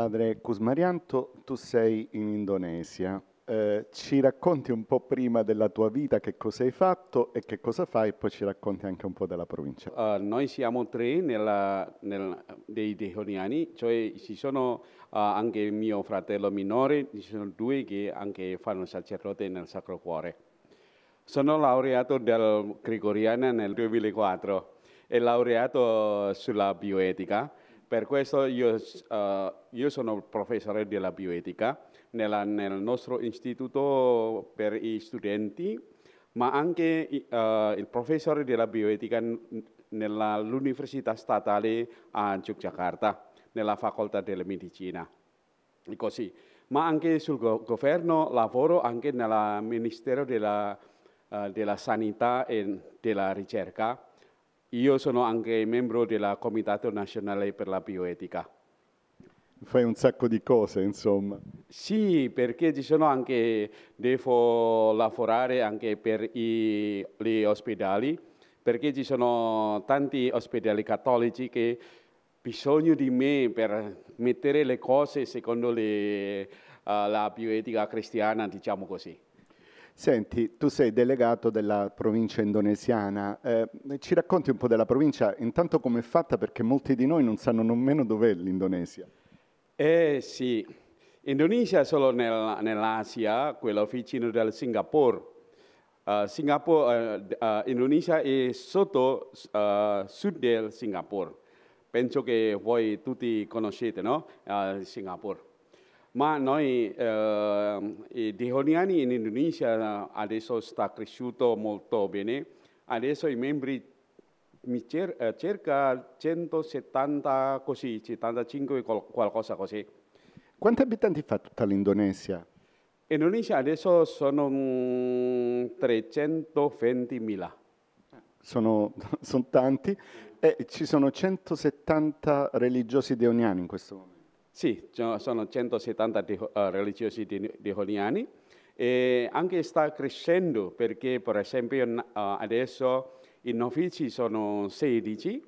Padre Cusmarianto, tu sei in Indonesia. Eh, ci racconti un po' prima della tua vita che cosa hai fatto e che cosa fai, e poi ci racconti anche un po' della provincia. Uh, noi siamo tre nella, nel, dei Dehoniani, cioè ci sono uh, anche mio fratello minore, ci sono due che anche fanno sacerdote nel Sacro Cuore. Sono laureato dal Gregoriana nel 2004 e laureato sulla bioetica per questo io, uh, io sono professore della bioetica nella, nel nostro istituto per gli studenti, ma anche uh, il professore della bioetica nell'Università Statale a Yogyakarta, nella Facoltà della Medicina. E così. Ma anche sul go governo lavoro anche nel Ministero della, uh, della Sanità e della Ricerca io sono anche membro del Comitato Nazionale per la Bioetica. Fai un sacco di cose, insomma. Sì, perché ci sono anche, devo lavorare anche per i, gli ospedali, perché ci sono tanti ospedali cattolici che hanno bisogno di me per mettere le cose secondo le, uh, la bioetica cristiana, diciamo così. Senti, tu sei delegato della provincia indonesiana, eh, ci racconti un po' della provincia, intanto come è fatta perché molti di noi non sanno nemmeno dov'è l'Indonesia. Eh sì, Indonesia è solo nel, nell'Asia, quella vicino del Singapore. Uh, Singapore uh, uh, Indonesia è sotto sud del Singapore. Penso che voi tutti conoscete, no? Singapore. Ma noi, eh, i Dihoniani in Indonesia adesso sta cresciuto molto bene, adesso i membri cer eh, circa 170 così, 75 qualcosa così. Quanti abitanti fa tutta l'Indonesia? Indonesia adesso sono 320.000. Mm, sono, sono tanti e ci sono 170 religiosi deoniani in questo momento. Sì, sono 170 eh, religiosi di, Holiani e anche sta crescendo perché per esempio eh, adesso i novici sono 16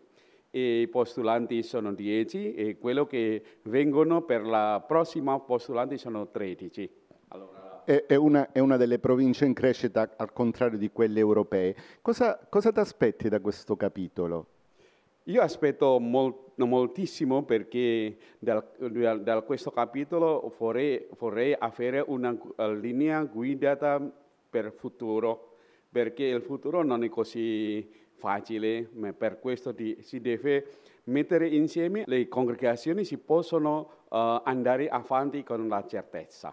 e i postulanti sono 10 e quello che vengono per la prossima postulanti sono 13. È, è, una, è, una, delle province in crescita al contrario di quelle europee. Cosa, cosa ti aspetti da questo capitolo? Io aspetto molt, moltissimo perché da questo capitolo vorrei, vorrei avere una linea guidata per il futuro, perché il futuro non è così facile, ma per questo di, si deve mettere insieme le congregazioni, si possono uh, andare avanti con la certezza.